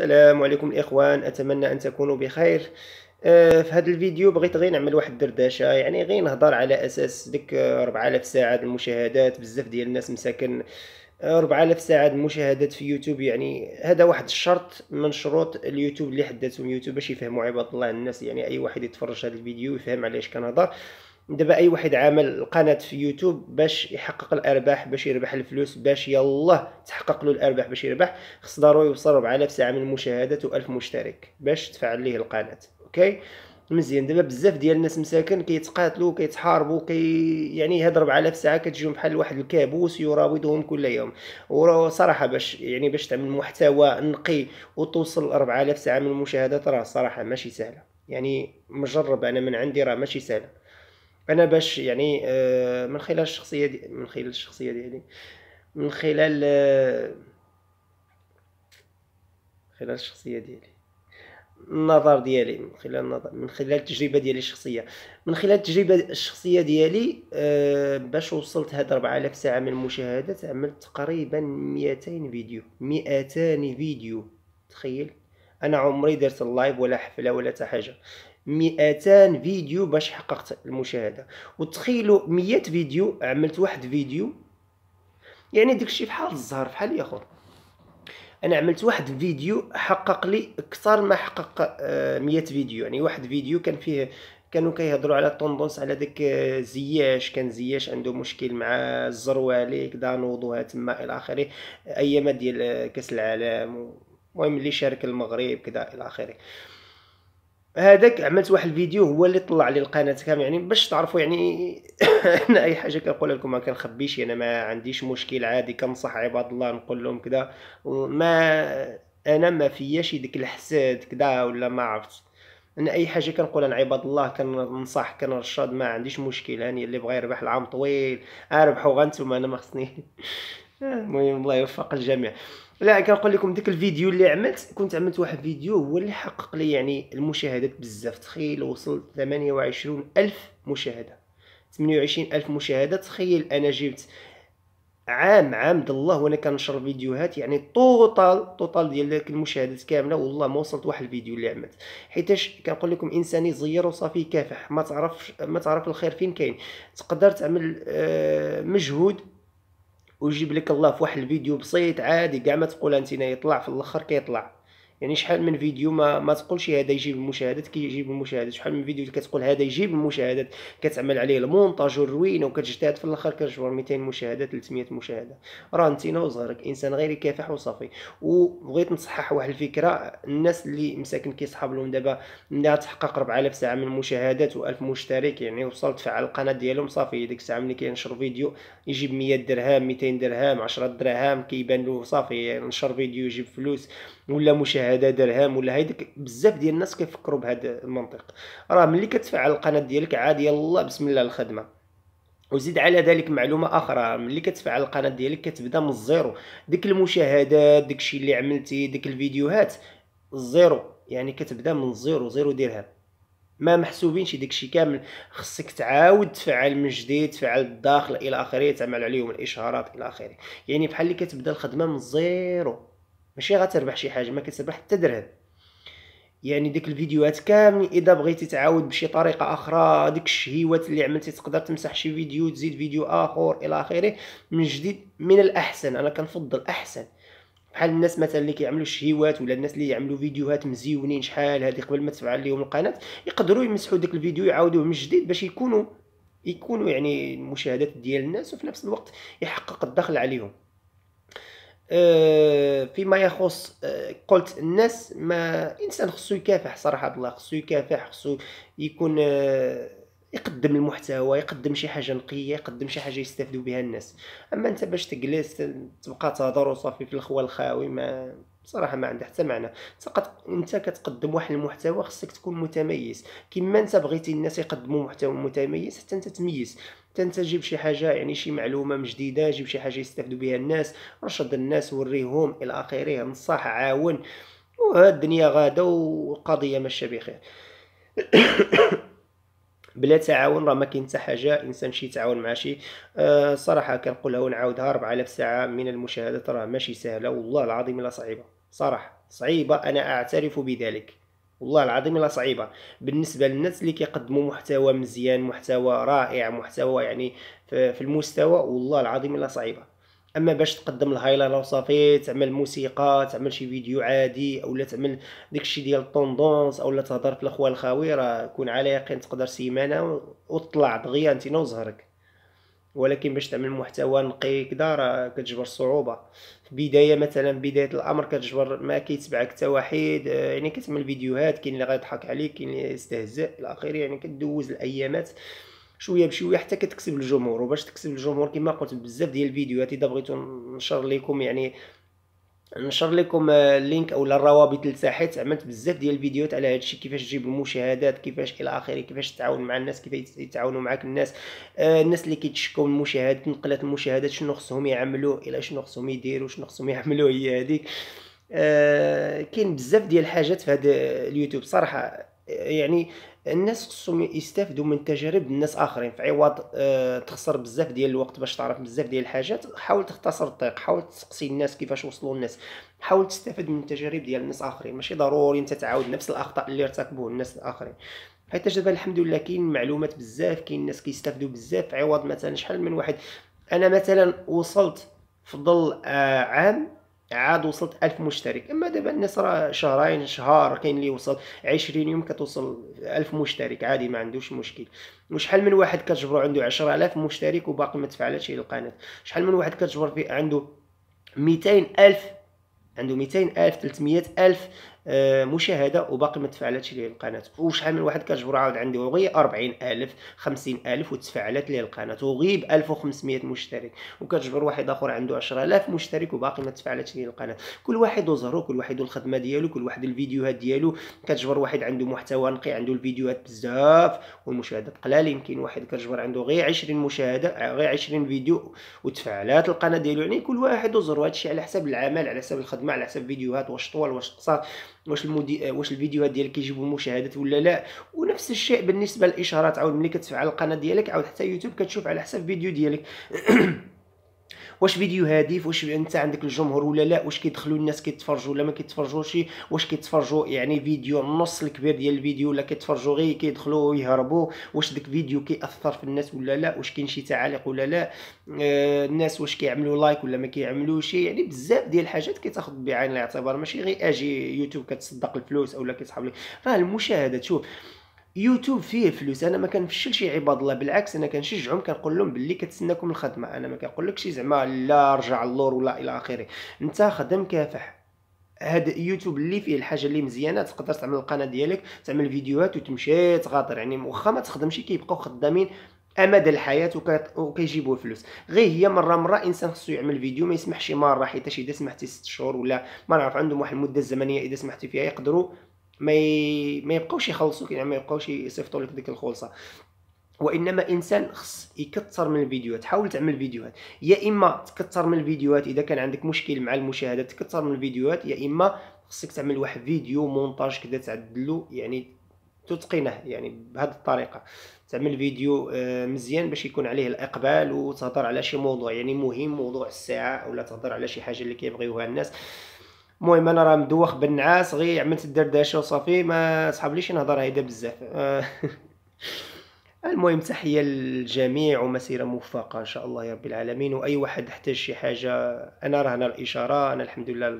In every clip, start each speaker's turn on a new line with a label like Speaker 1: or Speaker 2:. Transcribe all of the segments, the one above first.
Speaker 1: السلام عليكم الاخوان اتمنى ان تكونوا بخير آه، في هذا الفيديو بغيت غير نعمل واحد الدردشه يعني غير نهضر على اساس ديك 4000 ساعه المشاهدات بزاف ديال الناس مساكن 4000 آه، ساعه المشاهدات في يوتيوب يعني هذا واحد الشرط من شروط اليوتيوب اللي حدثهم يوتيوب باش يفهموا عباد الله الناس يعني اي واحد يتفرج هذا الفيديو يفهم علاش كنهضر دابا اي واحد عامل قناه في يوتيوب باش يحقق الارباح باش يربح الفلوس باش يلا تحقق له الارباح باش يربح خص ضروري يوصل 4000 ساعه من المشاهدات و1000 مشترك باش تفعل ليه القناه اوكي مزيان دابا بزاف ديال الناس مساكن كيتقاتلوا كيتحاربوا كي يعني هاد 4000 ساعه كتجيهم بحال واحد الكابوس يراودهم كل يوم وصراحه باش يعني باش تعمل محتوى نقي وتوصل 4000 ساعه من المشاهدات راه صراحه ماشي سهله يعني مجرب انا من عندي راه ماشي سهله انا باش يعني آه، من خلال الشخصيه دي من خلال الشخصيه ديالي يعني، من خلال آه، خلال الشخصيه ديالي النظر ديالي من خلال النظر من خلال التجربه ديالي الشخصيه من خلال التجربه الشخصيه ديالي آه، باش وصلت هاد 4000 ساعه من المشاهدات عملت تقريبا 200 فيديو 200 فيديو تخيل انا عمري درت اللايف ولا حفله ولا حتى حاجه 200 فيديو باش حققت المشاهده وتخيلوا 100 فيديو عملت واحد فيديو يعني داكشي بحال الزهر بحال يا خو انا عملت واحد فيديو حقق لي اكثر ما حقق 100 آه، فيديو يعني واحد فيديو كان فيه كانوا كيهضروا على طوندونس على داك آه، زياش كان زياش عنده مشكل مع الزروالي كدا نوضوها تما الى اخره ايام ديال آه، كاس العالم المهم اللي شارك المغرب كدا الى اخره هذاك عملت واحد الفيديو هو اللي طلع لي القناه كامل يعني باش تعرفوا يعني انا اي حاجه كنقولها لكم ما كنخبيش انا ما عنديش مشكل عادي كنصح عباد الله نقول لهم كذا وما انا ما فياش ديك الحساد كذا ولا ما عرفت انا اي حاجه كنقولها لعباد الله كننصح كنرشد ما عنديش مشكل هاني يعني اللي بغى يربح العام طويل اربحوا غنتوما انا ما خصني المهم الله يوفق الجميع لا كنقول لكم ديك الفيديو اللي عملت كنت عملت واحد الفيديو هو اللي حقق لي يعني المشاهدات بزاف تخيل وصلت 28 الف مشاهده 28 الف مشاهده تخيل انا جبت عام عامد الله وانا كنشر فيديوهات يعني طوطال طوطال ديال ديك المشاهدات كامله والله ما وصلت واحد الفيديو اللي عملت حيتاش كنقول لكم انساني صغير وصافي كافح ما تعرفش ما تعرف الخير فين كاين تقدر تعمل آه، مجهود ويجيب لك الله في واحد الفيديو بسيط عادي كاع ما تقول انت يطلع في الاخر كيطلع كي يعني شحال من فيديو ما ما تقولش هذا يجيب المشاهدات كيجيب كي المشاهدات شحال من فيديو اللي كتقول هذا يجيب المشاهدات كتعمل عليه المونتاج والروينه وكتجتهد في الاخر كتجبر 200 مشاهده 300 مشاهده راه انت نتينا وصغرك انسان غير كافح وصافي وبغيت نصحح واحد الفكره الناس اللي مساكن كيصحاب لهم دابا ملي تحقق 4000 ساعه من المشاهدات و1000 مشترك يعني وصلت فعل القناه ديالهم صافي ديك الساعه ملي كينشر فيديو يجيب 100 درهم 200 درهم 10 دراهم كيبان له صافي يعني نشر فيديو يجيب فلوس ولا مشاهد هذا درهم ولا هيدك بزاف ديال الناس كيفكروا بهذا المنطق راه ملي كتفعل القناه ديالك عادي يلا بسم الله الخدمه وزيد على ذلك معلومه اخرى ملي كتفعل القناه ديالك كتبدا من الزيرو ديك المشاهدات داكشي اللي عملتي ديك الفيديوهات الزيرو يعني كتبدا من الزيرو زيرو درهم ما محسوبينش داكشي كامل خصك تعاود تفعل من جديد تفعل الداخل الى اخره تعمل عليهم الاشهارات الى اخره يعني بحال اللي كتبدا الخدمه من الزيرو ماشي غتربح شي حاجه ما كتربح حتى درهم يعني ديك الفيديوهات كاملين اذا بغيتي تعاود بشي طريقه اخرى ديك الشهيوات اللي عملتي تقدر تمسح شي فيديو تزيد فيديو اخر الى اخره من جديد من الاحسن انا كنفضل احسن بحال الناس مثلا اللي كيعملوا شهيوات ولا الناس اللي يعملوا فيديوهات مزيونين شحال هذه قبل ما تفعل لهم القناه يقدروا يمسحوا ديك الفيديو يعاودوه من جديد باش يكونوا يكونوا يعني المشاهدات ديال الناس وفي نفس الوقت يحقق الدخل عليهم آه، فيما يخص آه، قلت الناس ما الانسان خصو يكافح صراحه الله خصو يكافح خصو يكون آه، يقدم المحتوى يقدم شي حاجه نقيه يقدم شي حاجه يستافدوا بها الناس اما انت باش تجلس تبقى تهضر وصافي في الخوال الخاوي ما صراحه ما عندها حتى معنى فقط انت كتقدم واحد المحتوى خصك تكون متميز كما انت بغيتي الناس يقدموا محتوى متميز حتى انت تميز حتى انت جيب شي حاجه يعني شي معلومه جديده جيب شي حاجه يستافدوا بها الناس رشد الناس وريهم الى اخره نصح عاون وهاد الدنيا غاده والقضيه ماشيه بخير بلا تعاون راه ما كاين حتى حاجه الانسان شي يتعاون مع شي أه صراحه كنقولها ونعاودها 4000 ساعه من المشاهدات راه ماشي سهله والله العظيم لا صعيبه صراحه صعيبه انا اعترف بذلك والله العظيم لا صعيبه بالنسبه للناس اللي كيقدموا محتوى مزيان محتوى رائع محتوى يعني في المستوى والله العظيم لا صعيبه اما باش تقدم الهايلايت وصافي تعمل موسيقى تعمل شي فيديو عادي اولا تعمل داكشي ديال الطوندونس اولا تهضر في الاخوه الخاوي راه كون على يقين تقدر سيمانه وتطلع دغيا انت وزهرك ولكن باش تعمل محتوى نقي كدا راه كتجبر صعوبه في بدايه مثلا بدايه الامر كتجبر ما كيتبعك حتى واحد آه، يعني كتعمل فيديوهات كاين اللي غيضحك عليك كاين اللي يستهزئ الى اخره يعني كدوز الايامات شويه بشويه حتى كتكسب الجمهور وباش تكسب الجمهور كما قلت بزاف ديال الفيديوهات اذا بغيتو نشر لكم يعني نشر لكم آه، اللينك او الروابط للساحات عملت بزاف ديال الفيديوهات على هذا الشيء كيفاش تجيب المشاهدات كيفاش الى اخره كيفاش تتعاون مع الناس كيفاش يتعاونوا معك الناس آه، الناس اللي كيتشكوا من المشاهدات نقلات المشاهدات شنو خصهم يعملوا الى شنو خصهم يديروا شنو خصهم يعملوا هي هذيك آه كاين بزاف ديال الحاجات في هذا اليوتيوب صراحه يعني الناس خصهم يستافدوا من تجارب الناس اخرين في عوض أه تخسر بزاف ديال الوقت باش تعرف بزاف ديال الحاجات حاول تختصر الطريق حاول تسقسي الناس كيفاش وصلوا الناس حاول تستافد من تجارب ديال الناس اخرين ماشي ضروري انت تعاود نفس الاخطاء اللي ارتكبوه الناس الاخرين حيت دابا الحمد لله كاين معلومات بزاف كاين الناس كيستافدوا بزاف عوض مثلا شحال من واحد انا مثلا وصلت في ظل آه، عام عاد وصلت ألف مشترك اما دابا الناس راه شهرين شهر كاين اللي وصل عشرين يوم كتوصل ألف مشترك عادي ما عندوش مشكل وشحال من واحد كتجبرو عنده عشرة آلاف مشترك وباقي ما تفعلتش القناة شحال من واحد كتجبر فيه عنده ميتين ألف عنده ميتين ألف 300 ألف آه، مشاهده وباقي ما تفعلتش ليه القناه وشحال من واحد كجبر عاود عندي وغي 40000 50000 وتفعلت ليه القناه وغيب ب 1500 مشترك وكتجبر واحد اخر عنده 10000 مشترك وباقي ما تفعلتش ليه القناه كل واحد وزهرو كل واحد والخدمه ديالو كل واحد الفيديوهات ديالو كتجبر واحد عنده محتوى نقي عنده الفيديوهات بزاف والمشاهدات قلال يمكن واحد كجبر عنده غير 20 مشاهده آه، غير 20 فيديو وتفعلات القناه ديالو يعني كل واحد وزهرو هادشي على حسب العمل على حسب الخدمه على حسب فيديوهات واش طوال واش قصار واش المودي واش الفيديوهات ديالك كيجيبوا مشاهدات ولا لا ونفس الشيء بالنسبه للاشارات عاود ملي كتفعل القناه ديالك عاود حتى يوتيوب كتشوف على حسب الفيديو ديالك واش فيديو هادف واش انت عندك الجمهور ولا لا واش كيدخلوا الناس كيتفرجوا ولا ما كيتفرجوش واش كيتفرجوا يعني فيديو النص الكبير ديال الفيديو ولا كيتفرجوا غير كيدخلوا ويهربوا واش داك فيديو كيأثر في الناس ولا لا واش كاين شي تعاليق ولا لا آه الناس واش كيعملوا لايك ولا ما كيعملوش يعني بزاف ديال الحاجات كيتاخذ بعين الاعتبار ماشي غير اجي يوتيوب كتصدق الفلوس اولا كيسحب لي راه المشاهده شوف يوتيوب فيه فلوس انا ما كنفشلش عباد الله بالعكس انا كنشجعهم كنقول لهم باللي كتسناكم الخدمه انا ما شي زعما لا رجع اللور ولا الى اخره انت خدم كافح هاد يوتيوب اللي فيه الحاجه اللي مزيانه تقدر تعمل القناه ديالك تعمل فيديوهات وتمشي تغادر يعني واخا ما تخدمش كيبقاو خدامين امد الحياه وكيجيبوا فلوس غير هي مره مره انسان خصو يعمل فيديو ما يسمحش مره حيت اذا سمحتي 6 شهور ولا ما نعرف عندهم واحد المده الزمنيه اذا سمحتي فيها يقدروا ما ي... ما يبقاوش يخلصوك يعني ما يبقاوش يصيفطوا لك ديك الخلصه وانما انسان خص يكثر من الفيديوهات حاول تعمل فيديوهات يا اما تكثر من الفيديوهات اذا كان عندك مشكل مع المشاهده تكثر من الفيديوهات يا اما خصك تعمل واحد فيديو مونتاج كذا تعدلو يعني تتقنه يعني بهذه الطريقه تعمل فيديو آه، مزيان باش يكون عليه الاقبال وتهضر على شي موضوع يعني مهم موضوع الساعه ولا تهضر على شي حاجه اللي كيبغيوها الناس المهم انا راه مدوخ بالنعاس غير عملت الدردشه وصافي ما صحابليش نهضر هيدا بزاف المهم تحيه للجميع ومسيره موفقه ان شاء الله يا رب العالمين واي واحد احتاج شي حاجه انا راه هنا الاشاره انا الحمد لله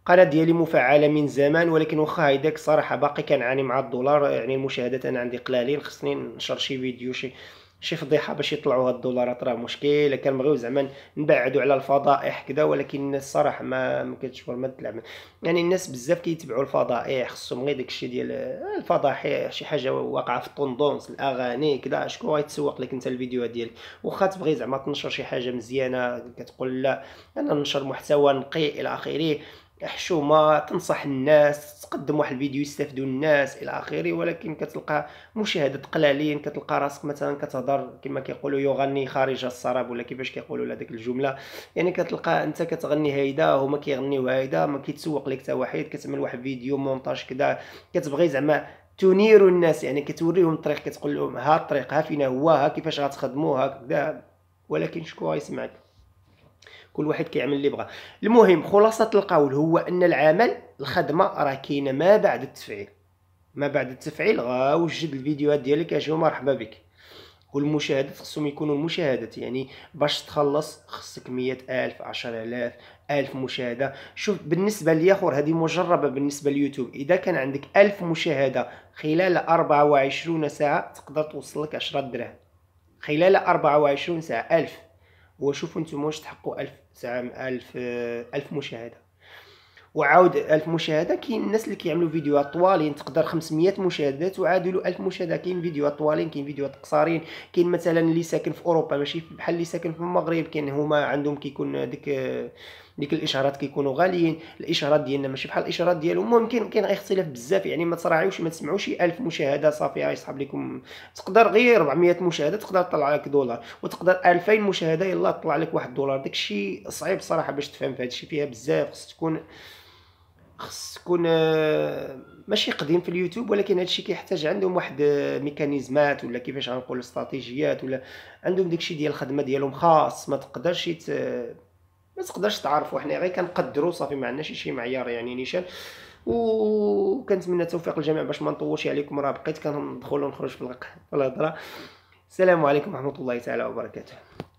Speaker 1: القناه ديالي مفعله من زمان ولكن واخا هيداك صراحه باقي كنعاني مع الدولار يعني المشاهدات انا عندي قلالين خصني نشر شي فيديو شي شي فضيحه باش يطلعوا هاد الدولارات راه مشكل كان بغيو زعما نبعدوا على الفضائح كذا ولكن الناس الصراحه ما ما كتشوف ما تلعب يعني الناس بزاف كيتبعوا الفضائح خصهم غير داكشي ديال الفضائح شي حاجه واقعه في الطوندونس الاغاني كذا شكون غيتسوق لك انت الفيديو ديالك واخا تبغي زعما تنشر شي حاجه مزيانه كتقول لا انا ننشر محتوى نقي الى اخره الحشومه تنصح الناس تقدم واحد الفيديو يستافدوا الناس الى اخره ولكن كتلقى مشاهدات قلالين كتلقى راسك مثلا كتهضر كما كيقولوا يغني خارج السراب ولا كيفاش كيقولوا لهذيك الجمله يعني كتلقى انت كتغني هايدا هما كيغنيو هايدا ما كيتسوق لك حتى واحد كتعمل واحد الفيديو مونتاج كدا كتبغي زعما تنير الناس يعني كتوريهم الطريق كتقول لهم ها الطريق ها فينا هو ها كيفاش غتخدموها كذا ولكن شكون غيسمعك كل واحد كيعمل اللي بغى المهم خلاصه القول هو ان العمل الخدمه راه كاينه ما بعد التفعيل ما بعد التفعيل غوجد الفيديوهات ديالك اجيو مرحبا بك والمشاهدات خصهم يكونوا المشاهدات يعني باش تخلص خصك مية ألف عشر ألاف ألف مشاهدة شوف بالنسبة لي أخر هذه مجربة بالنسبة ليوتيوب إذا كان عندك ألف مشاهدة خلال أربعة وعشرون ساعة تقدر توصل لك عشرة دراهم خلال أربعة وعشرون ساعة ألف وشوفوا انتم واش تحققوا 1000 زعما 1000 1000 مشاهده وعاود 1000 مشاهده كاين الناس اللي كيعملوا فيديوهات طوالين تقدر 500 مشاهده تعادلوا 1000 مشاهده كاين فيديوهات طوالين كاين فيديوهات قصارين كاين مثلا اللي ساكن في اوروبا ماشي بحال اللي ساكن في المغرب كاين هما عندهم كيكون ديك ديك الاشارات كيكونوا غاليين الاشارات ديالنا ماشي بحال الاشارات ديالهم ممكن كاين غير اختلاف بزاف يعني ما تصراعيوش ما تسمعوش 1000 مشاهده صافي يصحاب لكم تقدر غير 400 مشاهده تقدر تطلع لك دولار وتقدر 2000 مشاهده يلا تطلع لك واحد دولار داكشي صعيب صراحه باش تفهم في هادشي فيها بزاف خص تكون خص تكون آه، ماشي قديم في اليوتيوب ولكن هادشي كيحتاج عندهم واحد آه، ميكانيزمات ولا كيفاش غنقول استراتيجيات ولا عندهم داكشي ديال الخدمه ديالهم خاص ما تقدرش ما تقدرش تعرفوا حنا غير كنقدروا صافي ما عندناش شي معيار يعني نيشان وكنتمنى التوفيق للجميع باش ما نطولش عليكم راه بقيت كندخل ونخرج في الهضره السلام عليكم ورحمه الله تعالى وبركاته